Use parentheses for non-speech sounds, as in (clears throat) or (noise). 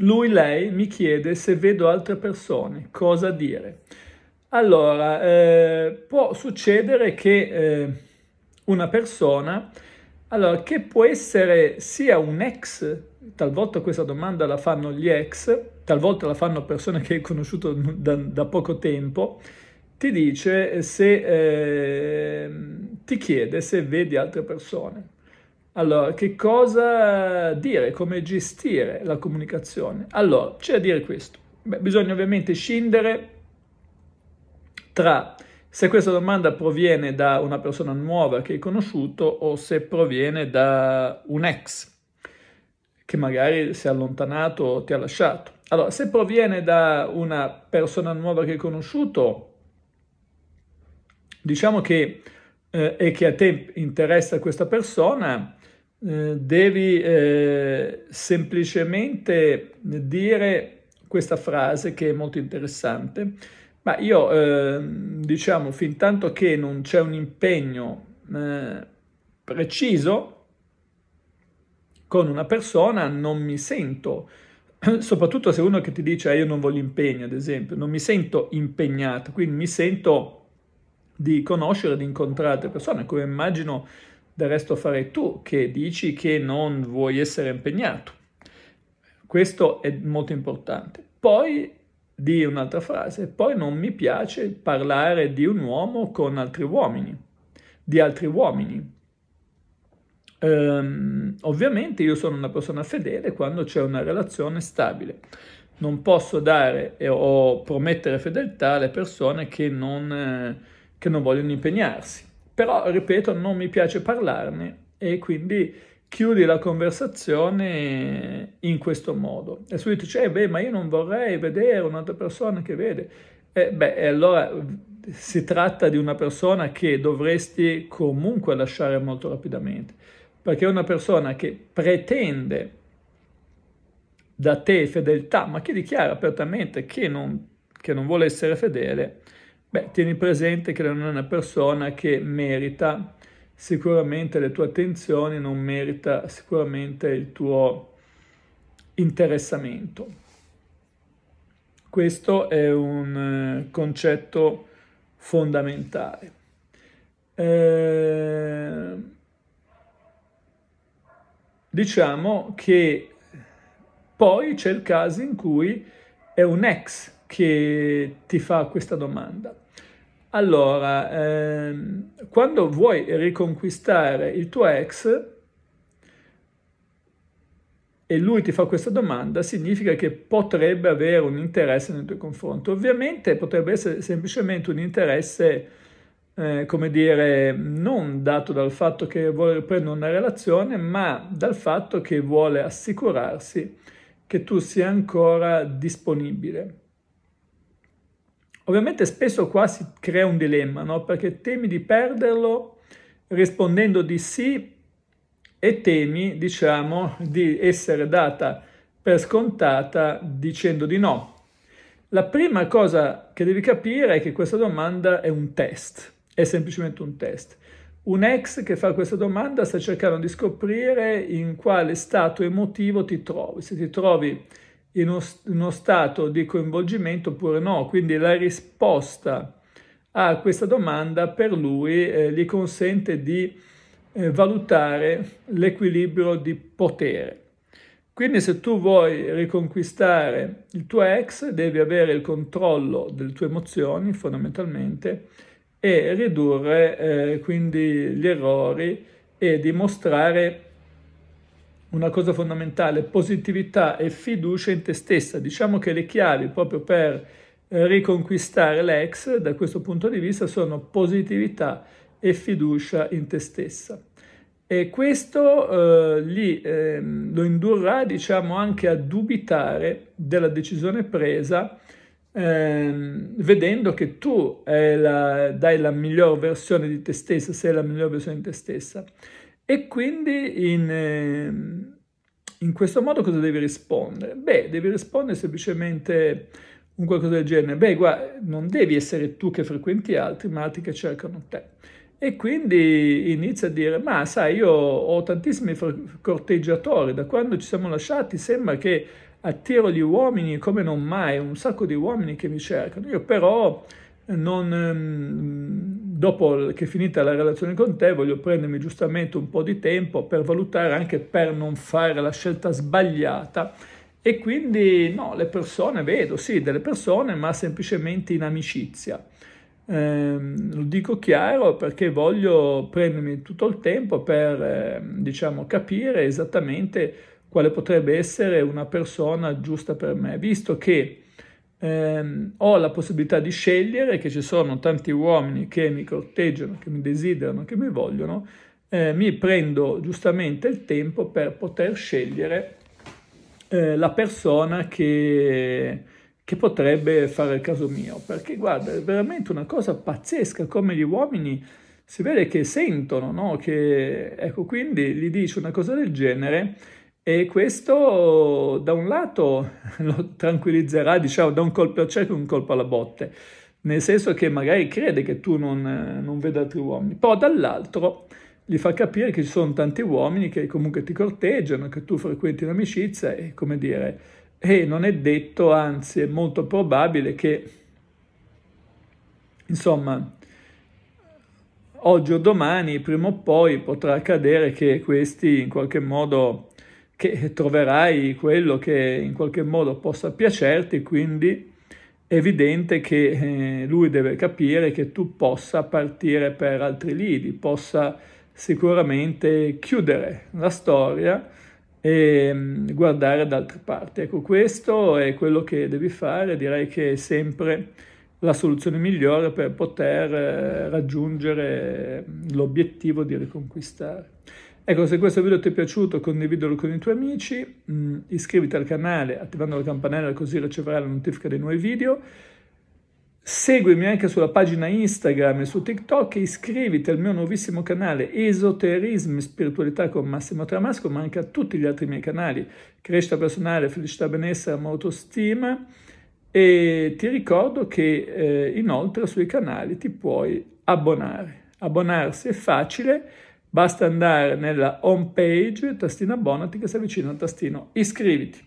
Lui, lei mi chiede se vedo altre persone, cosa dire. Allora, eh, può succedere che eh, una persona, allora, che può essere sia un ex, talvolta questa domanda la fanno gli ex, talvolta la fanno persone che hai conosciuto da, da poco tempo, ti dice se eh, ti chiede se vedi altre persone. Allora, che cosa dire, come gestire la comunicazione? Allora, c'è da dire questo. Beh, bisogna ovviamente scindere tra se questa domanda proviene da una persona nuova che hai conosciuto o se proviene da un ex che magari si è allontanato o ti ha lasciato. Allora, se proviene da una persona nuova che hai conosciuto, diciamo che eh, e che a te interessa questa persona, eh, devi eh, semplicemente dire questa frase che è molto interessante, ma io eh, diciamo fin tanto che non c'è un impegno eh, preciso con una persona non mi sento (clears throat) soprattutto se uno che ti dice eh, io non voglio impegno, ad esempio, non mi sento impegnato, quindi mi sento di conoscere, di incontrare altre persone, come immagino del resto farei tu, che dici che non vuoi essere impegnato. Questo è molto importante. Poi di un'altra frase, poi non mi piace parlare di un uomo con altri uomini, di altri uomini. Ehm, ovviamente io sono una persona fedele quando c'è una relazione stabile. Non posso dare o promettere fedeltà alle persone che non eh, che non vogliono impegnarsi. Però, ripeto, non mi piace parlarne e quindi chiudi la conversazione in questo modo. E se dice, eh beh, ma io non vorrei vedere un'altra persona che vede. Eh beh, allora si tratta di una persona che dovresti comunque lasciare molto rapidamente, perché è una persona che pretende da te fedeltà, ma che dichiara apertamente che non, che non vuole essere fedele, Beh, tieni presente che non è una persona che merita sicuramente le tue attenzioni, non merita sicuramente il tuo interessamento. Questo è un eh, concetto fondamentale. Eh, diciamo che poi c'è il caso in cui è un ex che ti fa questa domanda. Allora, ehm, quando vuoi riconquistare il tuo ex e lui ti fa questa domanda, significa che potrebbe avere un interesse nel tuo confronto. Ovviamente potrebbe essere semplicemente un interesse, eh, come dire, non dato dal fatto che vuole riprendere una relazione, ma dal fatto che vuole assicurarsi che tu sia ancora disponibile. Ovviamente spesso qua si crea un dilemma, no? perché temi di perderlo rispondendo di sì e temi, diciamo, di essere data per scontata dicendo di no. La prima cosa che devi capire è che questa domanda è un test, è semplicemente un test. Un ex che fa questa domanda sta cercando di scoprire in quale stato emotivo ti trovi, se ti trovi in uno, stato di coinvolgimento oppure no. Quindi la risposta a questa domanda per lui eh, gli consente di eh, valutare l'equilibrio di potere. Quindi se tu vuoi riconquistare il tuo ex devi avere il controllo delle tue emozioni fondamentalmente e ridurre eh, quindi gli errori e dimostrare una cosa fondamentale, positività e fiducia in te stessa. Diciamo che le chiavi proprio per eh, riconquistare l'ex da questo punto di vista sono positività e fiducia in te stessa. E questo eh, gli, eh, lo indurrà diciamo anche a dubitare della decisione presa eh, vedendo che tu la, dai la miglior versione di te stessa, sei la miglior versione di te stessa. E quindi in, ehm, in questo modo cosa devi rispondere? Beh, devi rispondere semplicemente un qualcosa del genere. Beh, guarda, non devi essere tu che frequenti altri, ma altri che cercano te. E quindi inizia a dire, ma sai, io ho tantissimi corteggiatori, da quando ci siamo lasciati sembra che attiro gli uomini come non mai, un sacco di uomini che mi cercano. Io però non, ehm, dopo che è finita la relazione con te voglio prendermi giustamente un po' di tempo per valutare anche per non fare la scelta sbagliata e quindi no, le persone, vedo sì delle persone ma semplicemente in amicizia. Eh, lo dico chiaro perché voglio prendermi tutto il tempo per eh, diciamo capire esattamente quale potrebbe essere una persona giusta per me, visto che ehm, ho la possibilità di scegliere che ci sono tanti uomini che mi corteggiano, che mi desiderano, che mi vogliono, eh, mi prendo giustamente il tempo per poter scegliere eh, la persona che, che potrebbe fare il caso mio. Perché guarda, è veramente una cosa pazzesca come gli uomini si vede che sentono, no? Che, ecco, quindi gli dici una cosa del genere e questo da un lato (laughs) lo tranquillizzerà, diciamo, da un colpo al cielo un colpo alla botte, nel senso che magari crede che tu non, eh, non veda altri uomini, però dall'altro gli fa capire che ci sono tanti uomini che comunque ti corteggiano, che tu frequenti un'amicizia e come dire, e non è detto, anzi è molto probabile che, insomma, oggi o domani, prima o poi, potrà accadere che questi in qualche modo che troverai quello che in qualche modo possa piacerti, quindi è evidente che eh, lui deve capire che tu possa partire per altri lidi, possa sicuramente chiudere la storia e mm, guardare da altre parti. Ecco, questo è quello che devi fare, direi che è sempre la soluzione migliore per poter eh, raggiungere mm, l'obiettivo di riconquistare. Ecco, se questo video ti è piaciuto condividilo con i tuoi amici, mm, iscriviti al canale attivando la campanella così riceverai la notifica dei nuovi video. Seguimi anche sulla pagina Instagram e su TikTok e iscriviti al mio nuovissimo canale Esoterismo e Spiritualità con Massimo Tramasco, ma anche a tutti gli altri miei canali, Crescita Personale, Felicità Benessere, Amore Autostima. E ti ricordo che eh, inoltre sui canali ti puoi abbonare. Abbonarsi è facile Basta andare nella home page, tastino abbonati, che si avvicina al tastino iscriviti.